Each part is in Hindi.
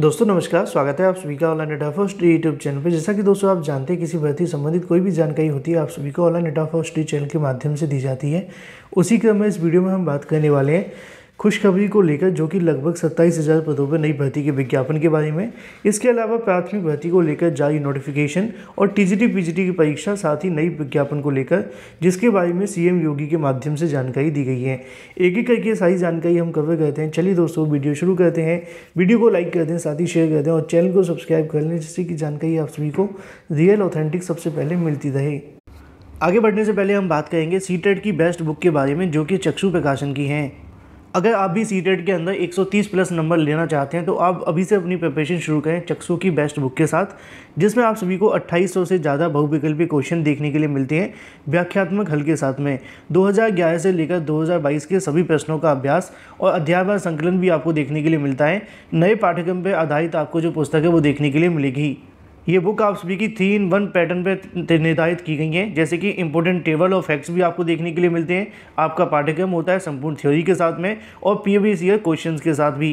दोस्तों नमस्कार स्वागत है आप सभी का ऑनलाइन नेटा फर्स्ट यूट्यूब चैनल पर जैसा कि दोस्तों आप जानते हैं किसी भर्ती संबंधित कोई भी जानकारी होती है आप सभी को ऑनलाइन नेटा फर्स्ट चैनल के माध्यम से दी जाती है उसी क्रम में इस वीडियो में हम बात करने वाले हैं खुशखबरी को लेकर जो कि लगभग सत्ताईस हज़ार पदों पर नई भर्ती के विज्ञापन के बारे में इसके अलावा प्राथमिक भर्ती को लेकर जारी नोटिफिकेशन और टीजीटी पीजीटी की परीक्षा साथ ही नई विज्ञापन को लेकर जिसके बारे में सीएम योगी के माध्यम से जानकारी दी गई है एक एक करके सारी जानकारी हम कवर करते हैं चलिए दोस्तों वीडियो शुरू करते हैं वीडियो को लाइक कर दें साथ ही शेयर कर दें और चैनल को सब्सक्राइब कर लें जिससे कि जानकारी आप सभी को रियल ऑथेंटिक सबसे पहले मिलती रहे आगे बढ़ने से पहले हम बात करेंगे सी e की बेस्ट बुक के बारे में जो कि चक्षु प्रकाशन की हैं अगर आप भी सी e के अंदर 130 प्लस नंबर लेना चाहते हैं तो आप अभी से अपनी प्रिपरेशन शुरू करें चक्सू की बेस्ट बुक के साथ जिसमें आप सभी को 2800 से ज़्यादा बहुविकल्पी क्वेश्चन देखने के लिए मिलते हैं व्याख्यात्मक हल के साथ में 2011 से लेकर 2022 के सभी प्रश्नों का अभ्यास और अध्यापन संकलन भी आपको देखने के लिए मिलता है नए पाठ्यक्रम पर आधारित आपको जो पुस्तक है वो देखने के लिए मिलेगी ये बुक आप सभी की थ्री इन वन पैटर्न पे निर्धारित की गई हैं जैसे कि इंपॉर्टेंट टेबल और फैक्ट्स भी आपको देखने के लिए मिलते हैं आपका पाठ्यक्रम होता है संपूर्ण थ्योरी के साथ में और पी ईयर क्वेश्चंस के साथ भी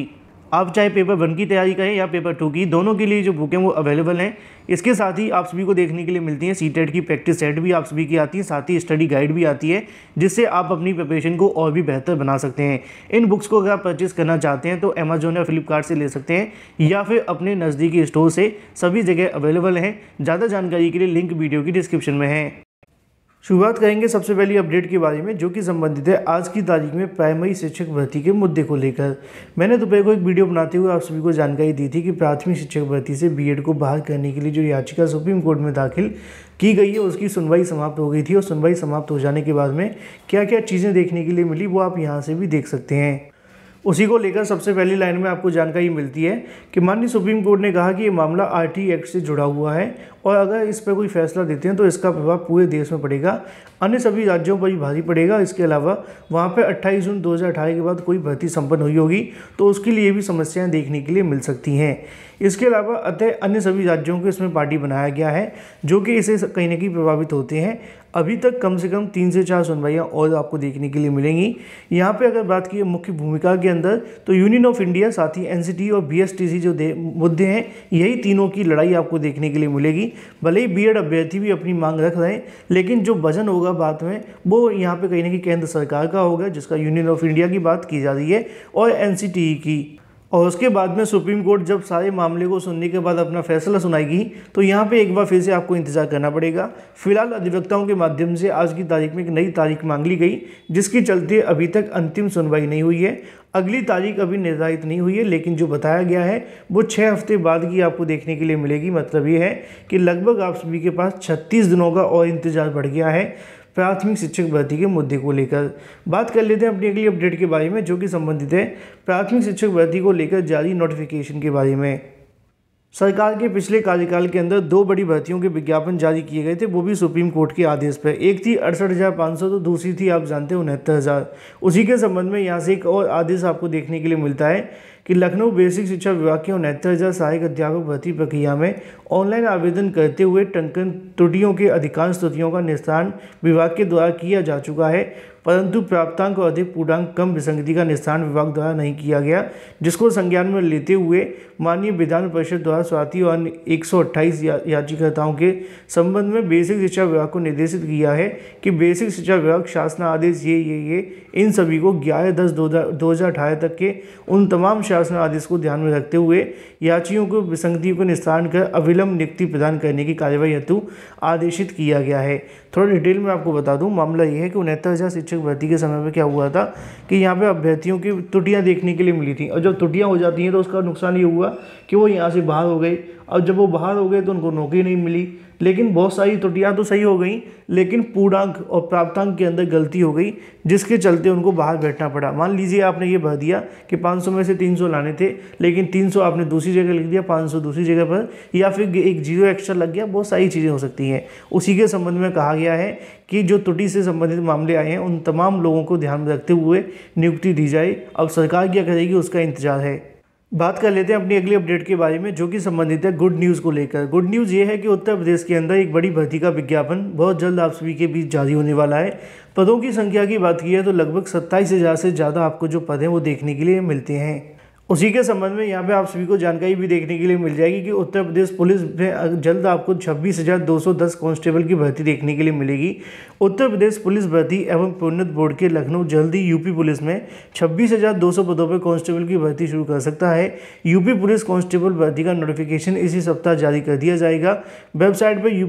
आप चाहे पेपर वन की तैयारी करें या पेपर टू की दोनों के लिए जो बुक हैं वो अवेलेबल हैं इसके साथ ही आप सभी को देखने के लिए मिलती हैं सी e की प्रैक्टिस सेट भी आप सभी की आती है साथ ही स्टडी गाइड भी आती है जिससे आप अपनी प्रिपरेशन को और भी बेहतर बना सकते हैं इन बुक्स को अगर आप परचेज़ करना चाहते हैं तो अमेजोन या फ्लिपकार्ट से ले सकते हैं या फिर अपने नज़दीकी स्टोर से सभी जगह अवेलेबल हैं ज़्यादा जानकारी के लिए लिंक वीडियो की डिस्क्रिप्शन में है शुरुआत करेंगे सबसे पहली अपडेट के बारे में जो कि संबंधित है आज की तारीख में प्राइमरी शिक्षक भर्ती के मुद्दे को लेकर मैंने दोपहर को एक वीडियो बनाते हुए आप सभी को जानकारी दी थी कि प्राथमिक शिक्षक भर्ती से बीएड को बाहर करने के लिए जो याचिका सुप्रीम कोर्ट में दाखिल की गई है उसकी सुनवाई समाप्त हो गई थी और सुनवाई समाप्त हो जाने के बाद में क्या क्या चीज़ें देखने के लिए मिली वो आप यहाँ से भी देख सकते हैं उसी को लेकर सबसे पहली लाइन में आपको जानकारी मिलती है कि माननीय सुप्रीम कोर्ट ने कहा कि ये मामला आरटी एक्ट से जुड़ा हुआ है और अगर इस पर कोई फैसला देते हैं तो इसका प्रभाव पूरे देश में पड़ेगा अन्य सभी राज्यों पर भी भारी पड़ेगा इसके अलावा वहाँ पर 28 जून 2018 के बाद कोई भर्ती संपन्न हुई होगी तो उसके लिए भी समस्याएं देखने के लिए मिल सकती हैं इसके अलावा अतः अन्य सभी राज्यों को इसमें पार्टी बनाया गया है जो कि इसे कहीं ना कहीं प्रभावित होते हैं अभी तक कम से कम तीन से चार सुनवाइयाँ और आपको देखने के लिए मिलेंगी यहाँ पे अगर बात की मुख्य भूमिका के अंदर तो यूनियन ऑफ इंडिया साथ ही एन और बी जो मुद्दे हैं यही तीनों की लड़ाई आपको देखने के लिए मिलेगी भले ही बी अभ्यर्थी भी अपनी मांग रख रहे हैं लेकिन जो वजन होगा होगा बाद में वो यहाँ पे कहीं ना कहीं केंद्र सरकार का होगा जिसका यूनियन ऑफ इंडिया की बात की जा रही है और एन e की और उसके बाद में सुप्रीम कोर्ट जब सारे मामले को सुनने के बाद अपना फैसला सुनाएगी तो यहाँ पे एक बार फिर से आपको इंतज़ार करना पड़ेगा फिलहाल अधिवक्ताओं के माध्यम से आज की तारीख में एक नई तारीख मांग ली गई जिसके चलते अभी तक अंतिम सुनवाई नहीं हुई है अगली तारीख अभी निर्धारित नहीं हुई है लेकिन जो बताया गया है वो छः हफ्ते बाद की आपको देखने के लिए मिलेगी मतलब ये है कि लगभग आप सभी के पास छत्तीस दिनों का और इंतज़ार बढ़ गया है प्राथमिक शिक्षक भर्ती के मुद्दे को लेकर बात कर लेते हैं अपनी अगली अपडेट के बारे में जो कि संबंधित है प्राथमिक शिक्षक भर्ती को लेकर जारी नोटिफिकेशन के बारे में सरकार के पिछले कार्यकाल के अंदर दो बड़ी भर्तियों के विज्ञापन जारी किए गए थे वो भी सुप्रीम कोर्ट के आदेश पर एक थी अड़सठ हज़ार पाँच सौ तो दूसरी थी आप जानते हैं उनहत्तर हज़ार उसी के संबंध में यहाँ से एक और आदेश आपको देखने के लिए मिलता है कि लखनऊ बेसिक शिक्षा विभाग के उनहत्तर हज़ार सहायक अध्यापक भर्ती प्रक्रिया में ऑनलाइन आवेदन करते हुए टंकन त्रुटियों के अधिकांश त्रुटियों का निस्तारण विभाग के द्वारा किया जा चुका है परंतु प्राप्तांक और अधिक पूर्णांक कम विसंगति का निस्थान विभाग द्वारा नहीं किया गया जिसको संज्ञान में लेते हुए माननीय विधान परिषद द्वारा स्वाति और अन्य एक अट्ठाईस याचिकाताओं के संबंध में बेसिक शिक्षा विभाग को निर्देशित किया है कि बेसिक शिक्षा विभाग शासना आदेश ये ये ये इन सभी को ग्यारह दस दो हज़ार अठारह तक के उन तमाम शासन आदेश को ध्यान में रखते हुए याचियों को विसंगतियों को निस्तारण कर अविलंब नियुक्ति प्रदान करने की कार्यवाही हेतु आदेशित किया गया है थोड़ा डिटेल में आपको बता दूं मामला यह है कि उनहत्तर हज़ार शिक्षक भर्ती के समय पर क्या हुआ था कि यहाँ पे अभ्यर्थियों की त्रुटियाँ देखने के लिए मिली थी और जब त्रुटियाँ हो जाती हैं तो उसका नुकसान ये हुआ कि वो यहाँ से बाहर हो गई अब जब वो बाहर हो गए तो उनको नौकरी नहीं मिली लेकिन बहुत सारी त्रुटियाँ तो सही हो गई लेकिन पूर्णांक और प्राप्तांक के अंदर गलती हो गई जिसके चलते उनको बाहर बैठना पड़ा मान लीजिए आपने ये भर दिया कि 500 में से 300 लाने थे लेकिन 300 आपने दूसरी जगह लिख दिया 500 दूसरी जगह पर या फिर एक जीरो एक्स्ट्रा लग गया बहुत सारी चीज़ें हो सकती हैं उसी के संबंध में कहा गया है कि जो त्रुटि से संबंधित मामले आए हैं उन तमाम लोगों को ध्यान में रखते हुए नियुक्ति दी जाए अब सरकार क्या करेगी उसका इंतजार है बात कर लेते हैं अपनी अगली अपडेट के बारे में जो कि संबंधित है गुड न्यूज़ को लेकर गुड न्यूज़ ये है कि उत्तर प्रदेश के अंदर एक बड़ी भर्ती का विज्ञापन बहुत जल्द आप सभी के बीच जारी होने वाला है पदों की संख्या की बात की है तो लगभग सत्ताईस हज़ार से ज़्यादा आपको जो पद हैं वो देखने के लिए मिलते हैं उसी के संबंध में यहाँ पे आप सभी को जानकारी भी देखने के लिए मिल जाएगी कि उत्तर प्रदेश पुलिस में जल्द आपको छब्बीस हज़ार दो सौ दस की भर्ती देखने के लिए मिलेगी उत्तर प्रदेश पुलिस भर्ती एवं प्रोन्नत बोर्ड के लखनऊ जल्द ही यूपी पुलिस में छब्बीस हज़ार दो सौ पदों पर कांस्टेबल की भर्ती शुरू कर सकता है यूपी पुलिस कांस्टेबल भर्ती का नोटिफिकेशन इसी सप्ताह जारी कर दिया जाएगा वेबसाइट पर यू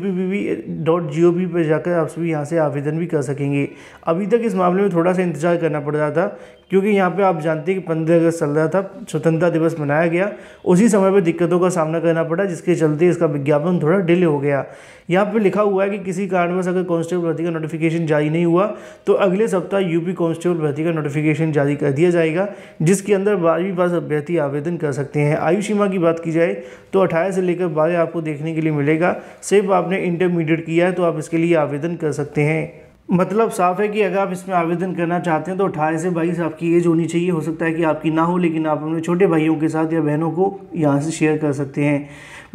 पी पर जाकर आप सभी यहाँ से आवेदन भी कर सकेंगे अभी तक इस मामले में थोड़ा सा इंतजार करना पड़ रहा था क्योंकि यहाँ पर आप जानते हैं कि पंद्रह अगस्त चल रहा था स्वतंत्रता दिवस मनाया गया उसी समय पर दिक्कतों का सामना करना पड़ा जिसके चलते इसका विज्ञापन थोड़ा डिले हो गया यहाँ पर लिखा हुआ है कि किसी कारणवश अगर कांस्टेबल भर्ती का नोटिफिकेशन जारी नहीं हुआ तो अगले सप्ताह यूपी कांस्टेबल भर्ती का नोटिफिकेशन जारी कर दिया जाएगा जिसके अंदर बारहवीं पास अभ्यर्थी आवेदन कर सकते हैं आयु सीमा की बात की जाए तो अठारह से लेकर बारह आपको देखने के लिए मिलेगा सिर्फ आपने इंटरमीडिएट किया है तो आप इसके लिए आवेदन कर सकते हैं मतलब साफ है कि अगर आप इसमें आवेदन करना चाहते हैं तो अठारह से बाईस आपकी एज होनी चाहिए हो सकता है कि आपकी ना हो लेकिन आप अपने छोटे भाइयों के साथ या बहनों को यहाँ से शेयर कर सकते हैं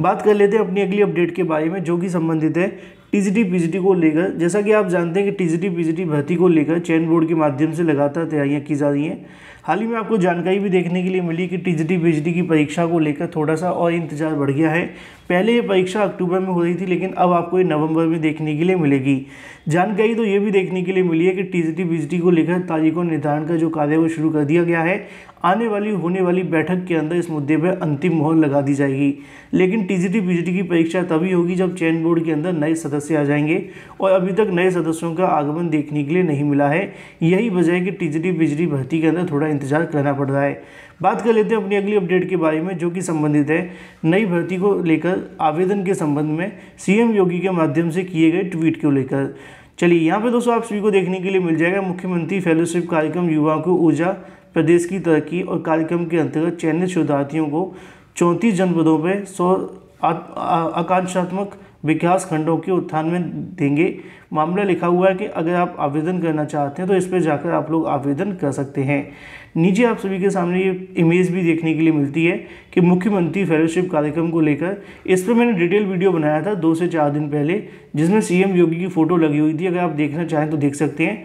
बात कर लेते हैं अपनी अगली अपडेट के बारे में जो कि संबंधित है टीजीटी पीजीटी को लेकर जैसा कि आप जानते हैं कि टीजीटी पीजीटी भर्ती को लेकर चयन बोर्ड के माध्यम से लगातार तैयारियाँ की जा रही हैं हाल ही में आपको जानकारी भी देखने के लिए मिली कि टीजीटी पीजीटी की परीक्षा को लेकर थोड़ा सा और इंतजार बढ़ गया है पहले ये परीक्षा अक्टूबर में हो रही थी लेकिन अब आपको ये नवंबर में देखने के लिए मिलेगी जानकारी तो ये भी देखने के लिए मिली है कि टीजीटी पीजीटी को लेकर तारीखों निर्धारण का जो कार्य है वो शुरू कर दिया गया है आने वाली होने वाली बैठक के अंदर इस मुद्दे पर अंतिम मोहर लगा दी जाएगी लेकिन टीजीटी पीजीटी की परीक्षा तभी होगी जब चयन बोर्ड के अंदर नए सदस्य आ जाएंगे और अभी तक नए सदस्यों का आगमन देखने के लिए नहीं मिला है यही वजह है कि टीजीटी पीजीटी भर्ती के अंदर थोड़ा इंतजार करना पड़ रहा है बात कर लेते हैं अपनी अगली अपडेट के बारे में जो कि संबंधित है नई भर्ती को लेकर आवेदन के संबंध में सीएम योगी के माध्यम से किए गए ट्वीट को लेकर चलिए यहाँ पर दोस्तों आप सभी को देखने के लिए मिल जाएगा मुख्यमंत्री फेलोशिप कार्यक्रम युवाओं को ऊर्जा प्रदेश की तरक्की और कार्यक्रम के अंतर्गत चयनित शोधार्थियों को चौंतीस जनपदों पर सौ आकांक्षात्मक विकास खंडों के उत्थान में देंगे मामला लिखा हुआ है कि अगर आप आवेदन करना चाहते हैं तो इस पर जाकर आप लोग आवेदन कर सकते हैं नीचे आप सभी के सामने ये इमेज भी देखने के लिए मिलती है कि मुख्यमंत्री फेलोशिप कार्यक्रम को लेकर इस पर मैंने डिटेल वीडियो बनाया था दो से चार दिन पहले जिसमें सीएम योगी की फ़ोटो लगी हुई थी अगर आप देखना चाहें तो देख सकते हैं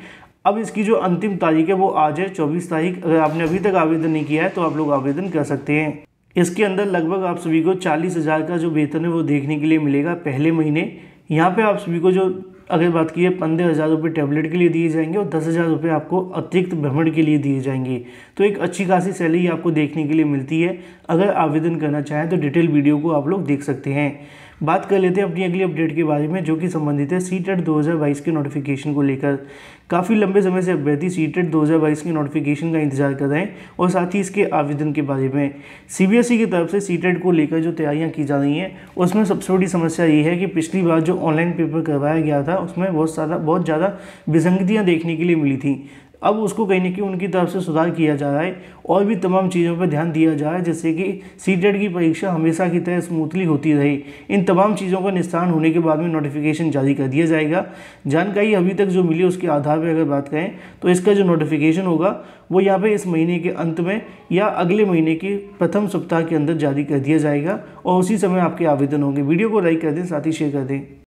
अब इसकी जो अंतिम तारीख है वो आज है चौबीस तारीख अगर आपने अभी तक आवेदन नहीं किया है तो आप लोग आवेदन कर सकते हैं इसके अंदर लगभग आप सभी को चालीस हज़ार का जो वेतन है वो देखने के लिए मिलेगा पहले महीने यहाँ पे आप सभी को जो अगर बात की है पंद्रह हज़ार रुपये टैबलेट के लिए दिए जाएंगे और दस हज़ार रुपये आपको अतिरिक्त भ्रमण के लिए दिए जाएंगे तो एक अच्छी खासी सैलरी आपको देखने के लिए मिलती है अगर आवेदन करना चाहें तो डिटेल वीडियो को आप लोग देख सकते हैं बात कर लेते हैं अपनी अगली अपडेट के बारे में जो कि संबंधित है सी टेट दो के नोटिफिकेशन को लेकर काफ़ी लंबे समय से अभ्यर्थी सी टेट दो के नोटिफिकेशन का इंतजार कर रहे हैं और साथ ही इसके आवेदन के बारे में सीबीएसई e की तरफ से सी को लेकर जो तैयारियां की जा रही हैं उसमें सबसे बड़ी समस्या ये है कि पिछली बार जो ऑनलाइन पेपर करवाया गया था उसमें बहुत सारा बहुत ज़्यादा विसंगतियाँ देखने के लिए मिली थी अब उसको कहीं ना कहीं उनकी तरफ से सुधार किया जाए और भी तमाम चीज़ों पर ध्यान दिया जाए जैसे कि सी e की परीक्षा हमेशा की तरह स्मूथली होती रहे इन तमाम चीज़ों का निस्तारण होने के बाद में नोटिफिकेशन जारी कर दिया जाएगा जानकारी अभी तक जो मिली उसके आधार पर अगर बात करें तो इसका जो नोटिफिकेशन होगा वो यहाँ पे इस महीने के अंत में या अगले महीने के प्रथम सप्ताह के अंदर जारी कर दिया जाएगा और उसी समय आपके आवेदन होंगे वीडियो को लाइक कर दें साथ ही शेयर कर दें